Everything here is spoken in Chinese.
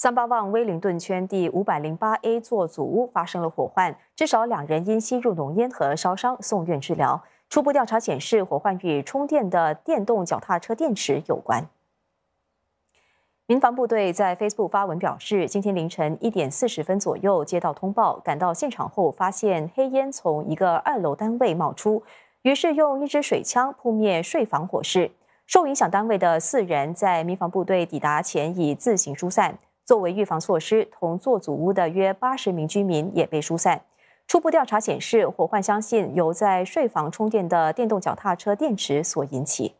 三八旺威灵顿圈第五百零八 A 座祖屋发生了火患，至少两人因吸入浓烟和烧伤送院治疗。初步调查显示，火患与充电的电动脚踏车电池有关。民防部队在 Facebook 发文表示，今天凌晨一点四十分左右接到通报，赶到现场后发现黑烟从一个二楼单位冒出，于是用一支水枪扑灭睡房火势。受影响单位的四人在民防部队抵达前已自行疏散。作为预防措施，同座祖屋的约八十名居民也被疏散。初步调查显示，火患相信由在睡房充电的电动脚踏车电池所引起。